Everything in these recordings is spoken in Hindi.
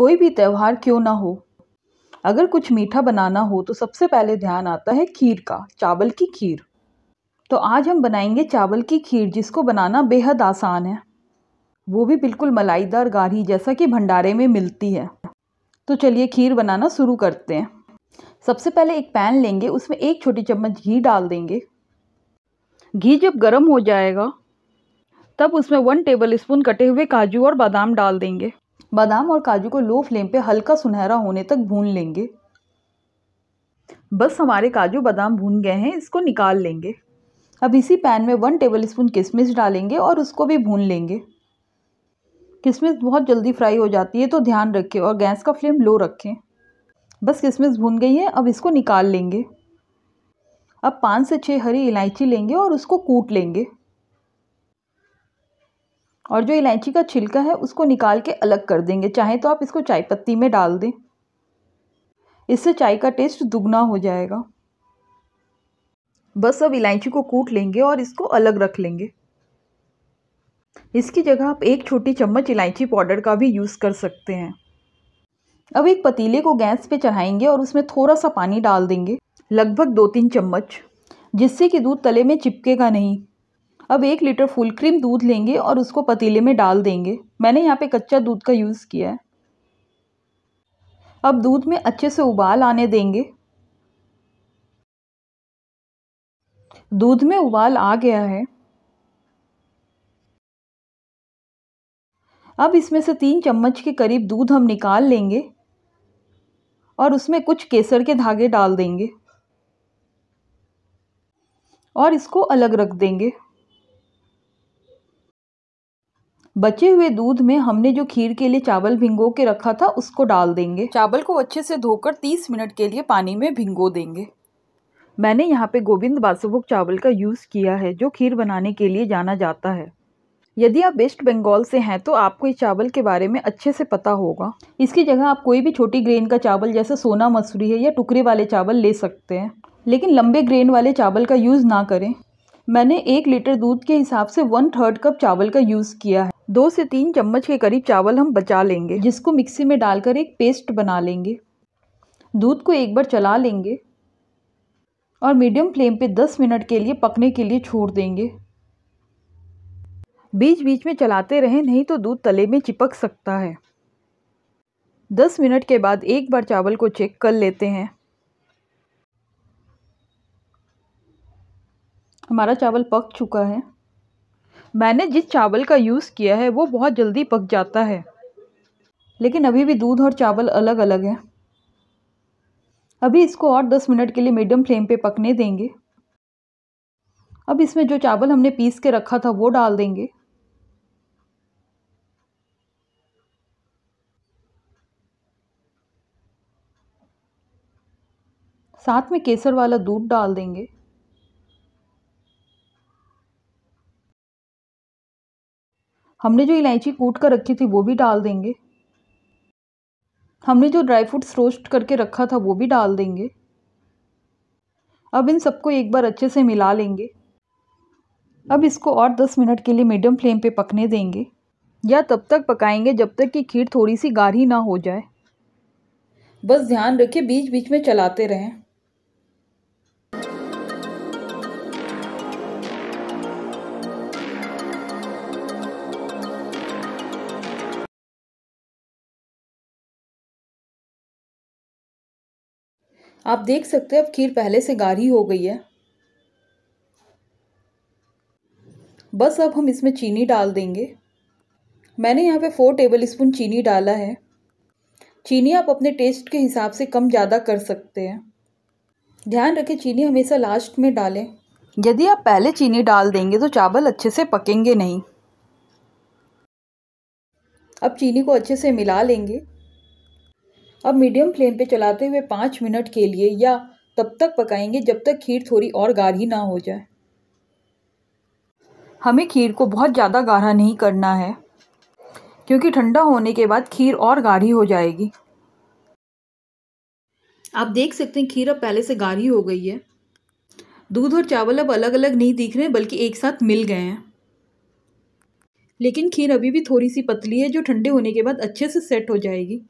कोई भी त्यौहार क्यों ना हो अगर कुछ मीठा बनाना हो तो सबसे पहले ध्यान आता है खीर का चावल की खीर तो आज हम बनाएंगे चावल की खीर जिसको बनाना बेहद आसान है वो भी बिल्कुल मलाईदार गाढ़ी जैसा कि भंडारे में मिलती है तो चलिए खीर बनाना शुरू करते हैं सबसे पहले एक पैन लेंगे उसमें एक छोटी चम्मच घी डाल देंगे घी जब गर्म हो जाएगा तब उसमें वन टेबल स्पून कटे हुए काजू और बादाम डाल देंगे बादाम और काजू को लो फ्लेम पे हल्का सुनहरा होने तक भून लेंगे बस हमारे काजू बादाम भून गए हैं इसको निकाल लेंगे अब इसी पैन में वन टेबल स्पून किशमिश डालेंगे और उसको भी भून लेंगे किशमिश बहुत जल्दी फ्राई हो जाती है तो ध्यान रखें और गैस का फ्लेम लो रखें बस किशमिश भून गई है अब इसको निकाल लेंगे अब पाँच से छः हरी इलायची लेंगे और उसको कूट लेंगे और जो इलायची का छिलका है उसको निकाल के अलग कर देंगे चाहे तो आप इसको चाय पत्ती में डाल दें इससे चाय का टेस्ट दुगना हो जाएगा बस अब इलायची को कूट लेंगे और इसको अलग रख लेंगे इसकी जगह आप एक छोटी चम्मच इलायची पाउडर का भी यूज़ कर सकते हैं अब एक पतीले को गैस पे चढ़ाएंगे और उसमें थोड़ा सा पानी डाल देंगे लगभग दो तीन चम्मच जिससे कि दूध तले में चिपकेगा नहीं अब एक लीटर फुल क्रीम दूध लेंगे और उसको पतीले में डाल देंगे मैंने यहाँ पे कच्चा दूध का यूज़ किया है अब दूध में अच्छे से उबाल आने देंगे दूध में उबाल आ गया है अब इसमें से तीन चम्मच के करीब दूध हम निकाल लेंगे और उसमें कुछ केसर के धागे डाल देंगे और इसको अलग रख देंगे बचे हुए दूध में हमने जो खीर के लिए चावल भिंगो के रखा था उसको डाल देंगे चावल को अच्छे से धोकर 30 मिनट के लिए पानी में भिंगो देंगे मैंने यहाँ पे गोविंद बासुभोग चावल का यूज़ किया है जो खीर बनाने के लिए जाना जाता है यदि आप वेस्ट बंगाल से हैं तो आपको इस चावल के बारे में अच्छे से पता होगा इसकी जगह आप कोई भी छोटी ग्रेन का चावल जैसे सोना मसूरी है या टुकड़े वाले चावल ले सकते हैं लेकिन लंबे ग्रेन वाले चावल का यूज़ ना करें मैंने एक लीटर दूध के हिसाब से वन थर्ड कप चावल का यूज़ किया है दो से तीन चम्मच के करीब चावल हम बचा लेंगे जिसको मिक्सी में डालकर एक पेस्ट बना लेंगे दूध को एक बार चला लेंगे और मीडियम फ्लेम पे 10 मिनट के लिए पकने के लिए छोड़ देंगे बीच बीच में चलाते रहें नहीं तो दूध तले में चिपक सकता है 10 मिनट के बाद एक बार चावल को चेक कर लेते हैं हमारा चावल पक चुका है मैंने जिस चावल का यूज़ किया है वो बहुत जल्दी पक जाता है लेकिन अभी भी दूध और चावल अलग अलग हैं अभी इसको और दस मिनट के लिए मीडियम फ्लेम पे पकने देंगे अब इसमें जो चावल हमने पीस के रखा था वो डाल देंगे साथ में केसर वाला दूध डाल देंगे हमने जो इलायची कूट कर रखी थी वो भी डाल देंगे हमने जो ड्राई फ्रूट्स रोस्ट करके रखा था वो भी डाल देंगे अब इन सबको एक बार अच्छे से मिला लेंगे अब इसको और दस मिनट के लिए मीडियम फ्लेम पे पकने देंगे या तब तक पकाएंगे जब तक कि खीर थोड़ी सी गाढ़ी ना हो जाए बस ध्यान रखिए बीच बीच में चलाते रहें आप देख सकते हैं अब खीर पहले से गाढ़ी हो गई है बस अब हम इसमें चीनी डाल देंगे मैंने यहाँ पे फोर टेबल स्पून चीनी डाला है चीनी आप अपने टेस्ट के हिसाब से कम ज़्यादा कर सकते हैं ध्यान रखें चीनी हमेशा लास्ट में डालें यदि आप पहले चीनी डाल देंगे तो चावल अच्छे से पकेंगे नहीं अब चीनी को अच्छे से मिला लेंगे अब मीडियम फ्लेम पे चलाते हुए पाँच मिनट के लिए या तब तक पकाएंगे जब तक खीर थोड़ी और गाढ़ी ना हो जाए हमें खीर को बहुत ज़्यादा गाढ़ा नहीं करना है क्योंकि ठंडा होने के बाद खीर और गाढ़ी हो जाएगी आप देख सकते हैं खीर अब पहले से गाढ़ी हो गई है दूध और चावल अब अलग अलग नहीं दिख रहे बल्कि एक साथ मिल गए हैं लेकिन खीर अभी भी थोड़ी सी पतली है जो ठंडे होने के बाद अच्छे से सेट हो जाएगी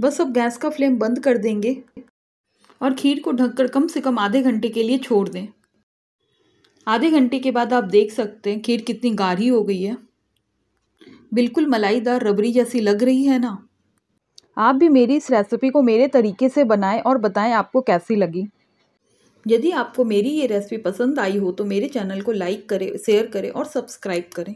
बस अब गैस का फ्लेम बंद कर देंगे और खीर को ढककर कम से कम आधे घंटे के लिए छोड़ दें आधे घंटे के बाद आप देख सकते हैं खीर कितनी गाढ़ी हो गई है बिल्कुल मलाईदार रबड़ी जैसी लग रही है ना आप भी मेरी इस रेसिपी को मेरे तरीके से बनाएं और बताएं आपको कैसी लगी यदि आपको मेरी ये रेसिपी पसंद आई हो तो मेरे चैनल को लाइक करें शेयर करें और सब्सक्राइब करें